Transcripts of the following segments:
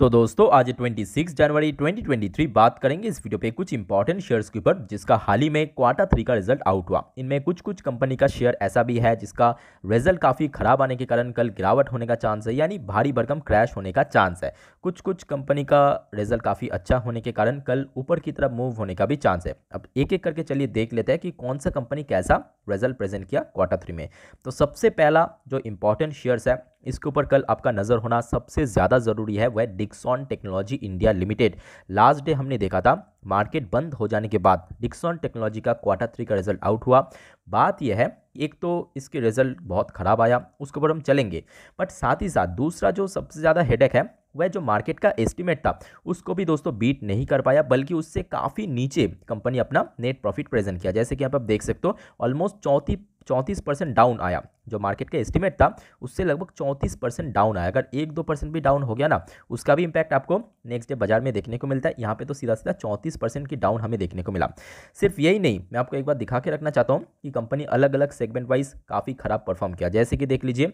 तो दोस्तों आज 26 जनवरी 2023 बात करेंगे इस वीडियो पे कुछ इंपॉर्टेंट शेयर्स के ऊपर जिसका हाल ही में क्वार्टर थ्री का रिजल्ट आउट हुआ इनमें कुछ कुछ कंपनी का शेयर ऐसा भी है जिसका रिजल्ट काफ़ी खराब आने के कारण कल गिरावट होने का चांस है यानी भारी भरकम क्रैश होने का चांस है कुछ कुछ कंपनी का रिजल्ट काफ़ी अच्छा होने के कारण कल ऊपर की तरफ मूव होने का भी चांस है अब एक एक करके चलिए देख लेते हैं कि कौन सा कंपनी कैसा रिजल्ट प्रेजेंट किया क्वार्टर थ्री में तो सबसे पहला जो इंपॉर्टेंट शेयर्स है इसके ऊपर कल आपका नज़र होना सबसे ज़्यादा ज़रूरी है वह Dixon technology India limited last day हमने देखा था मार्केट बंद हो जाने के बाद डिक्सॉन टेक्नोलॉजी का क्वार्टर थ्री का रिजल्ट आउट हुआ बात यह है एक तो इसके रिजल्ट बहुत ख़राब आया उसके ऊपर हम चलेंगे बट साथ ही साथ दूसरा जो सबसे ज़्यादा हेडेक है वह जो मार्केट का एस्टिमेट था उसको भी दोस्तों बीट नहीं कर पाया बल्कि उससे काफ़ी नीचे कंपनी अपना नेट प्रॉफिट प्रेजेंट किया जैसे कि आप देख सकते हो ऑलमोस्ट चौथी चौंतीस परसेंट डाउन आया जो मार्केट का एस्टिमेट था उससे लगभग चौंतीस परसेंट डाउन आया अगर एक दो परसेंट भी डाउन हो गया ना उसका भी इंपैक्ट आपको नेक्स्ट डे बाजार में देखने को मिलता है यहाँ पे तो सीधा सीधा चौंतीस परसेंट की डाउन हमें देखने को मिला सिर्फ यही नहीं मैं आपको एक बार दिखा के रखना चाहता हूँ कि कंपनी अलग अलग सेगमेंट वाइज काफ़ी ख़राब परफॉर्म किया जैसे कि देख लीजिए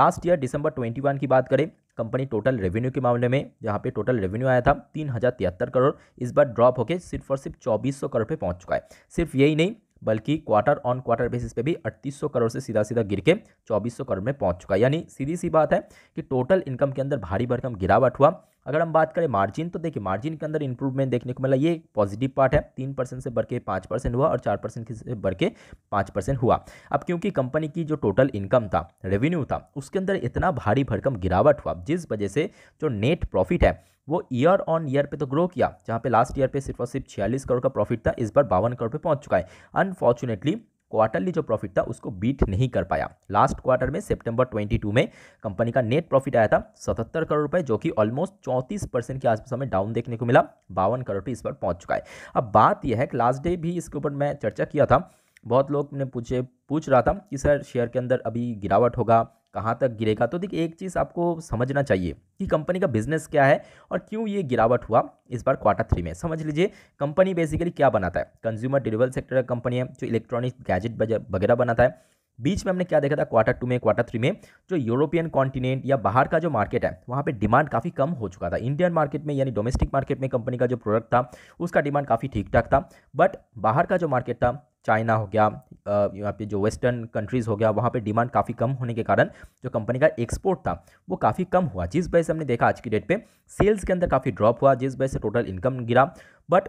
लास्ट ईयर डिसंबर ट्वेंटी की बात करें कंपनी टोटल रेवेन्यू के मामले में जहाँ पे टोटल रेवेन्यू आया था तीन हज़ार तिहत्तर करोड़ इस बार ड्रॉप होकर सिर्फ और सिर्फ चौबीस सौ करोड़ पे पहुँच चुका है सिर्फ यही नहीं बल्कि क्वार्टर ऑन क्वार्टर बेसिस पे भी 3800 करोड़ से सीधा सीधा गिर के 2400 करोड़ में पहुंच चुका है यानी सीधी सी बात है कि टोटल इनकम के अंदर भारी भरकम गिरावट हुआ अगर हम बात करें मार्जिन तो देखिए मार्जिन के अंदर इंप्रूवमेंट देखने को मिला ये पॉजिटिव पार्ट है तीन परसेंट से बढ़ के पाँच परसेंट हुआ और चार परसेंट से बढ़ के पाँच परसेंट हुआ अब क्योंकि कंपनी की जो टोटल इनकम था रेवेन्यू था उसके अंदर इतना भारी भरकम गिरावट हुआ जिस वजह से जो नेट प्रॉफिट है वो ईयर ऑन ईयर पे तो ग्रो किया जहाँ पे लास्ट ईयर पे सिर्फ और सिर्फ छियालीस करोड़ का प्रॉफिट था इस बार बावन करोड़ पे पहुंच चुका है अनफॉर्चुनेटली क्वार्टरली जो प्रॉफिट था उसको बीट नहीं कर पाया लास्ट क्वार्टर में सितंबर 22 में कंपनी का नेट प्रॉफिट आया था 77 करोड़ रुपए जो कि ऑलमोस्ट 34 परसेंट के आसपास हमें डाउन देखने को मिला बावन करोड़ पे इस बार पहुंच चुका है अब बात यह है कि लास्ट डे भी इसके ऊपर मैं चर्चा किया था बहुत लोग ने पूछे पूछ रहा था कि सर शेयर के अंदर अभी गिरावट होगा कहाँ तक गिरेगा तो देखिए एक चीज़ आपको समझना चाहिए कि कंपनी का बिजनेस क्या है और क्यों ये गिरावट हुआ इस बार क्वार्टर थ्री में समझ लीजिए कंपनी बेसिकली क्या बनाता है कंज्यूमर ड्यूरेबल सेक्टर का कंपनी है जो इलेक्ट्रॉनिक गैजेट वगैरह बनाता है बीच में हमने क्या देखा था क्वार्टर टू में क्वार्टर थ्री में जो यूरोपियन कॉन्टिनेंट या बाहर का जो मार्केट है वहाँ पे डिमांड काफ़ी कम हो चुका था इंडियन मार्केट में यानी डोमेस्टिक मार्केट में कंपनी का जो प्रोडक्ट था उसका डिमांड काफ़ी ठीक ठाक था बट बाहर का जो मार्केट था चाइना हो गया यहाँ पे जो वेस्टर्न कंट्रीज़ हो गया वहाँ पे डिमांड काफ़ी कम होने के कारण जो कंपनी का एक्सपोर्ट था वो काफ़ी कम हुआ जिस वजह से हमने देखा आज की डेट पे सेल्स के अंदर काफ़ी ड्रॉप हुआ जिस वजह से टोटल इनकम गिरा बट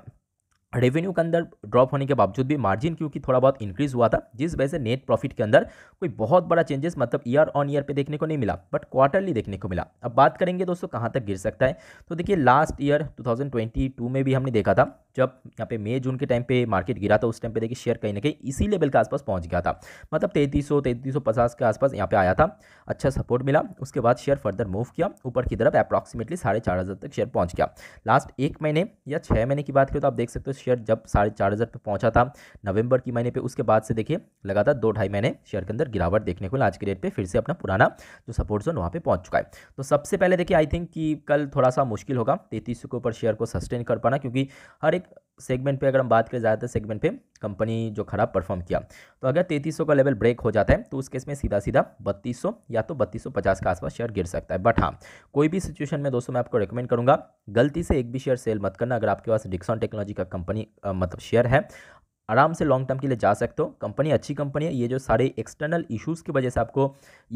रेवेन्यू के अंदर ड्रॉप होने के बावजूद भी मार्जिन क्योंकि थोड़ा बहुत इंक्रीज हुआ था जिस वजह से नेट प्रॉफिट के अंदर कोई बहुत बड़ा चेंजेस मतलब ईयर ऑन ईयर पे देखने को नहीं मिला बट क्वार्टरली देखने को मिला अब बात करेंगे दोस्तों कहाँ तक गिर सकता है तो देखिए लास्ट ईयर 2022 में भी हमने देखा था जब यहाँ पे मई जून के टाइम पे मार्केट गिरा था उस टाइम पे देखिए शेयर कहीं ना कहीं इसी लेवल के आसपास पहुँच गया था मतलब तैंतीस सौ के आसपास यहाँ पे आया था अच्छा सपोर्ट मिला उसके बाद शेयर फर्दर मूव किया ऊपर की तरफ अप्रॉक्सीमेटली साढ़े तक शेयर पहुँच गया लास्ट एक महीने या छः महीने की बात करें तो आप देख सकते हो शेयर जब साढ़े चार हज़ार पर पहुँचा था नवंबर की महीने पे उसके बाद से देखिए लगातार दो ढाई महीने शेयर के अंदर गिरावट देखने को आज के डेट पे फिर से अपना पुराना जो सपोर्ट जोन वहाँ पे पहुँच चुका है तो सबसे पहले देखिए आई थिंक कि कल थोड़ा सा मुश्किल होगा तैंतीस के ऊपर शेयर को सस्टेन कर पाना क्योंकि हर एक सेगमेंट पे अगर हम बात करें ज़्यादातर सेगमेंट पे कंपनी जो खराब परफॉर्म किया तो अगर 3300 का लेवल ब्रेक हो जाता है तो उस केस में सीधा सीधा 3200 या तो 3250 के आसपास शेयर गिर सकता है बट हाँ कोई भी सिचुएशन में दोस्तों मैं आपको रिकमेंड करूँगा गलती से एक भी शेयर सेल मत करना अगर आपके पास डिक्सॉन टेक्नोलॉजी का कंपनी मतलब शेयर है आराम से लॉन्ग टर्म के लिए जा सकते हो कंपनी अच्छी कंपनी है ये जो सारे एक्सटर्नल इश्यूज़ की वजह से आपको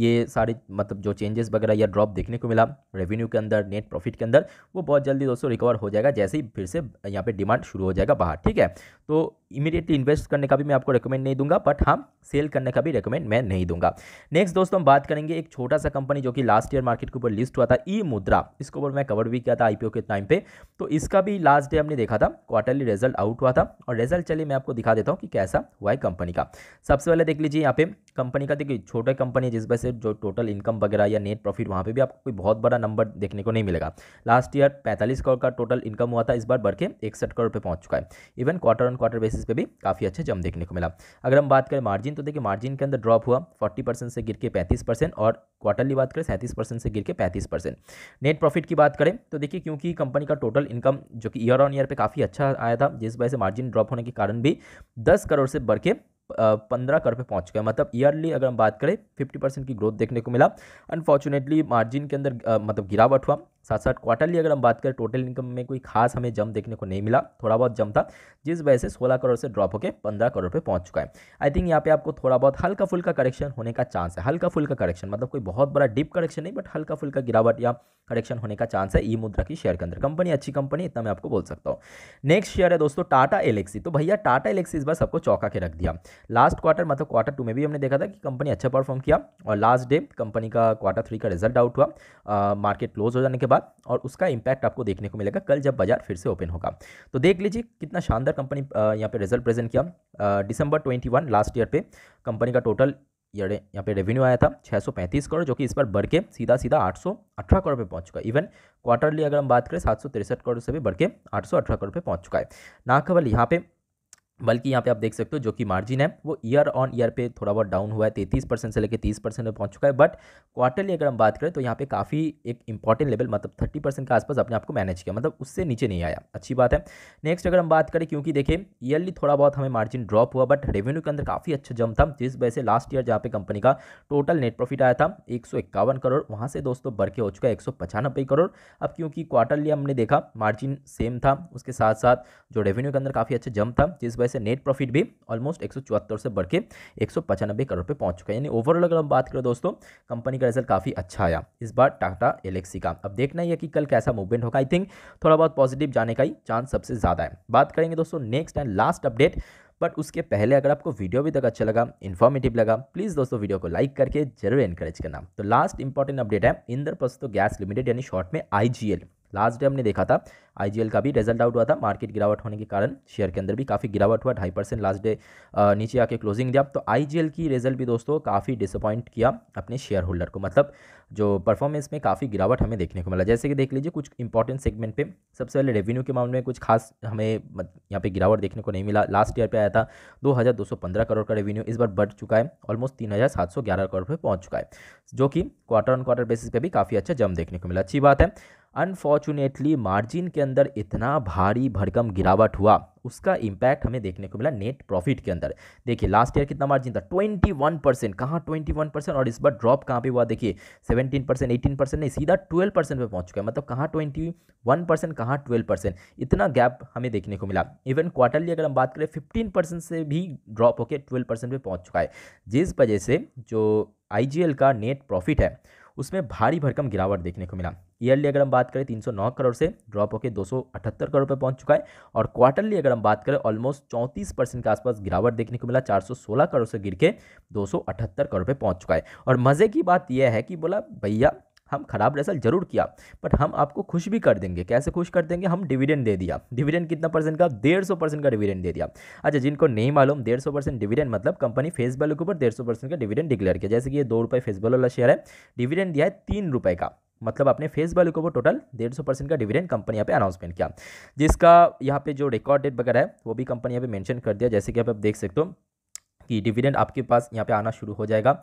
ये सारे मतलब जो चेंजेस वगैरह या ड्रॉप देखने को मिला रेवेन्यू के अंदर नेट प्रॉफिट के अंदर वो बहुत जल्दी दोस्तों रिकवर हो जाएगा जैसे ही फिर से यहाँ पे डिमांड शुरू हो जाएगा बाहर ठीक है तो इमीडिएटली इन्वेस्ट करने का भी मैं आपको रिकमेंड नहीं दूंगा बट हाँ सेल करने का भी रिकमेंड मैं नहीं दूंगा नेक्स्ट दोस्तों हम बात करेंगे एक छोटा सा कंपनी जो कि लास्ट ईयर मार्केट के ऊपर लिस्ट हुआ था ई मुद्रा इसके ऊपर मैं कवर भी किया था आईपीओ के टाइम पे तो इसका भी लास्ट डे हमने देखा था क्वार्टरली रिजल्ट आउट हुआ था और रिजल्ट चलिए मैं आपको दिखा देता हूँ कि कैसा हुआ है कंपनी का सबसे पहले देख लीजिए यहाँ पे कंपनी का देखिए छोटे कंपनी है जिस वजह से जो टोटल इनकम वगैरह या नेट प्रॉफिट वहाँ पर भी आपको कोई बहुत बड़ा नंबर देखने को नहीं मिलेगा लास्ट ईयर पैंतालीस करोड़ का टोटल इनकम हुआ था इस बार बढ़ के एकसठ करोड़ पे पहुंच चुका है even quarter on quarter basis basis पे भी काफ़ी अच्छा जम देखने को मिला अगर हम बात करें मार्जिन तो देखिए मार्जिन के अंदर ड्रॉप हुआ 40 परसेंट से गिर के 35 परसेंट और क्वार्टरली बात करें सैंतीस परसेंट से गिर के 35 परसेंट नेट प्रॉफिट की बात करें तो देखिए क्योंकि कंपनी का टोटल इनकम जो कि ईयर ऑन ईयर पर काफ़ी अच्छा आया था जिस वजह से मार्जिन ड्रॉप होने के कारण भी दस करोड़ से बढ़ के पंद्रह करोड़ पे पहुंच गए मतलब ईयरली अगर हम बात करें फिफ्टी परसेंट की ग्रोथ देखने को मिला अनफॉर्चुनेटली मार्जिन के अंदर मतलब गिरावट हुआ साथ साथ क्वार्टरली अगर हम बात करें टोटल इनकम में कोई खास हमें जम देखने को नहीं मिला थोड़ा बहुत जम था जिस वजह से 16 करोड़ से ड्रॉप होकर 15 करोड़ पे पहुंच चुका है आई थिंक यहाँ पे आपको थोड़ा बहुत हल्का फुल्का करेक्शन होने का चांस है हल्का फुल्का करेक्शन मतलब कोई बहुत बड़ा डीप करेक्शन नहीं बट हल्का फुल्का गिरावट या करेक्शन होने का चांस है ई मुद्रा की शेयर के अंदर कंपनी अच्छी कंपनी इतना मैं आपको बोल सकता हूँ नेक्स्ट शेयर है दोस्तों टाटा एलेक्सी तो भैया टाटा एलेक्सी इस बार सबको चौका के रख दिया लास्ट क्वार्टर मतलब क्वार्टर टू में भी हमने देखा था कि कंपनी अच्छा परफॉर्म किया और लास्ट डे कंपनी का क्वार्टर थ्री का रिजल्ट आउट हुआ मार्केट क्लोज हो जाने के बाद और उसका इंपैक्ट आपको देखने को मिलेगा कल जब बाजार फिर से ओपन होगा तो देख लीजिए कितना शानदार कंपनी यहाँ पे रिजल्ट प्रेजेंट किया दिसंबर 21 लास्ट ईयर पे कंपनी का टोटल यहाँ पे रेवेन्यू आया था 635 करोड़ जो कि इस पर बढ़ के सीधा सीधा 818 करोड़ पे पहुंच चुका है इवन क्वार्टरली अगर हम बात करें सात करोड़ से भी बढ़ के आठ करोड़ पे पहुँच चुका है ना केवल यहाँ पे बल्कि यहाँ पे आप देख सकते हो जो कि मार्जिन है वो ईयर ऑन ईयर पे थोड़ा बहुत डाउन हुआ है तैंतीस परसेंट से लेकर तीस परसेंट में पहुँच चुका है बट क्वार्टरली अगर हम बात करें तो यहाँ पे काफ़ी एक इंपॉर्टेंट लेवल मतलब थर्टी परसेंट के आसपास अपने आपको मैनेज किया मतलब उससे नीचे नहीं आया अच्छी बात है नेक्स्ट अगर हम बात करें क्योंकि देखिए ईयरली थोड़ा बहुत हमें मार्जिन ड्रॉप हुआ बट रेवेन्यू के अंदर काफ़ी अच्छा जम था जिस वजह से लास्ट ईयर जहाँ पे कंपनी का टोटल नेट प्रॉफिट आया था एक करोड़ वहाँ से दोस्तों बढ़ के हो चुका है एक करोड़ अब क्योंकि क्वार्टरली हमने देखा मार्जिन सेम था उसके साथ साथ जो रेवेन्यू के अंदर काफ़ी अच्छा जम था जिस वजह से नेट प्रॉफिट भी ऑलमोस्ट एक से बढ़ के एक करोड़ रुपये पहुंच चुका है यानी ओवरऑल अगर हम बात करें दोस्तों कंपनी का रिजल्ट काफ़ी अच्छा आया इस बार टाटा एलेक्सी का अब देखना ही है कि कल कैसा मूवमेंट होगा आई थिंक थोड़ा बहुत पॉजिटिव जाने का ही चांस सबसे ज़्यादा है बात करेंगे दोस्तों next and last update but उसके पहले अगर आपको वीडियो अभी तक अच्छा लगा इन्फॉर्मेटिव लगा प्लीज़ दोस्तों वीडियो को लाइक करके जरूर एनकरेज करना तो लास्ट इंपॉर्टेंट अपडेट है इंद्रप्रस्तो गैस लिमिटेड यानी शॉर्ट में आईजीएल लास्ट डे हमने देखा था आई का भी रिजल्ट आउट हुआ था मार्केट गिरावट होने के कारण शेयर के अंदर भी काफ़ी गिरावट हुआ ढाई परसेंट लास्ट डे नीचे आके क्लोजिंग दिया तो आई की रिजल्ट भी दोस्तों काफ़ी डिसअपॉइंट किया अपने शेयर होल्डर को मतलब जो परफॉर्मेंस में काफ़ी गिरावट हमें देखने को मिला जैसे कि देख लीजिए कुछ इंपॉर्टेंट सेगमेंट पर सबसे पहले रेवेन्यू के मामले में कुछ खास हमें यहाँ पे गिरावट देखने को नहीं मिला लास्ट ईयर पर आया था दो करोड़ का रेवेन्यू इस बार बढ़ चुका है ऑलमोस्ट तीन करोड़ पर पहुंच चुका है जो कि क्वार्टर ऑन क्वार्टर बेसिस पर भी काफ़ी अच्छा जम देखने को मिला अच्छी बात है अनफॉर्चुनेटली मार्जिन के अंदर इतना भारी भरकम गिरावट हुआ उसका इम्पैक्ट हमें देखने को मिला नेट प्रॉफिट के अंदर देखिए लास्ट ईयर कितना मार्जिन था 21 परसेंट कहाँ ट्वेंटी वन परसेंट और इस बार ड्रॉप कहाँ पे हुआ देखिए 17 परसेंट एटीन परसेंट नहीं सीधा 12 परसेंट पर पहुँच चुका है मतलब कहाँ 21 परसेंट कहाँ ट्वेल्व परसेंट इतना गैप हमें देखने को मिला इवन क्वार्टरली अगर हम बात करें फिफ्टीन परसेंट से भी ड्रॉप होकर ट्वेल्व परसेंट पर पहुँच चुका है जिस वजह से जो आई का नेट प्रॉफिट है उसमें भारी भरकम गिरावट देखने को मिला ईयरली अगर हम बात करें नौ करोड़ से ड्रॉप होकर अठहत्तर करोड़ पर पहुंच चुका है और क्वार्टरली अगर हम बात करें ऑलमोस्ट चौंतीस परसेंट के आसपास गिरावट देखने को मिला सोलह करोड़ से गिर के अठहत्तर करोड़ पर पहुंच चुका है और मज़े की बात यह है कि बोला भैया हम खराब रेसल जरूर किया बट हम आपको खुश भी कर देंगे कैसे खुश कर देंगे हम डिविडेंड दे दिया डिविडेंड कितना परसेंट का डेढ़ सौ परसेंट का डिविडेंड दे दिया अच्छा जिनको नहीं मालूम डेढ़ सौ परसेंट डिविडेंड मतलब कंपनी फेस वैल्यू के ऊपर डेढ़ सौ परसेंट का डिविडेंड डिक्लेयर किया जैसे कि ये दो रुपये फेस वैल्यू वाला शेयर है डिविडेंड दिया है तीन रुपये का मतलब अपने फेस वैल्यू के ऊपर टोटल डेढ़ सौ परसेंट का डिविडेंड कंपनी यहाँ पे अनाउंसमेंट किया जिसका यहाँ पे जो रिकॉर्ड डेट वगैरह है वो भी कंपनी यहाँ पे मेंशन कर दिया जैसे कि आप देख सकते हो कि डिविडेंड आपके पास यहाँ पे आना शुरू हो जाएगा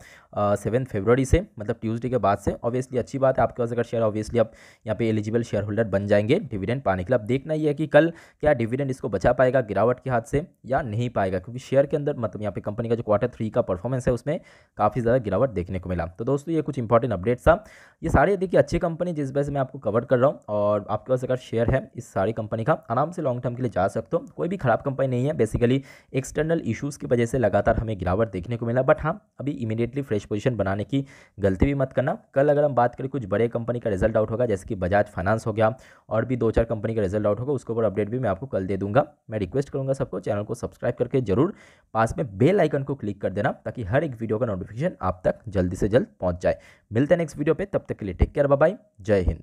सेवन फेबररी से मतलब ट्यूसडे के बाद से ऑब्वियसली अच्छी बात है आपके पास अगर शेयर ऑब्वियसली आप यहाँ पे एलिजिबल शेयर होल्डर बन जाएंगे डिविडेंड पाने के लिए अब देखना ही है कि कल क्या डिविडेंड इसको बचा पाएगा गिरावट के हाथ से या नहीं पाएगा क्योंकि शेयर के अंदर मतलब यहाँ पे कंपनी का जो क्वार्टर थ्री का परफॉर्मेंस है उसमें काफ़ी ज़्यादा गिरावट देखने को मिला तो दोस्तों ये कुछ इंपॉर्टेंट अपडेट्स था ये सारे देखिए अच्छी कंपनी जिस वजह से मैं आपको कवर कर रहा हूँ और आपके पास अगर शेयर है इस सारी कंपनी का आराम से लॉन्ग टर्म के लिए जा सकते हो कोई भी खराब कंपनी नहीं है बेसिकली एक्सटर्नल इशूज़ की वजह से लगातार लगातार हमें गिरावट देखने को मिला बट हाँ अभी इमीडिएटली फ्रेश पोजीशन बनाने की गलती भी मत करना कल अगर हम बात करें कुछ बड़े कंपनी का रिजल्ट आउट होगा जैसे कि बजाज फाइनेंस हो गया और भी दो चार कंपनी का रिजल्ट आउट होगा उसके ऊपर अपडेट भी मैं आपको कल दे दूंगा मैं रिक्वेस्ट करूँगा सबको चैनल को सब्सक्राइब करके जरूर पास में बेल आइकन को क्लिक कर देना ताकि हर एक वीडियो का नोटिफिकेशन आप तक जल्दी से जल्द पहुँच जाए मिलते हैं नेक्स्ट वीडियो पर तब तक के लिए टेक केयर बाय जय हिंद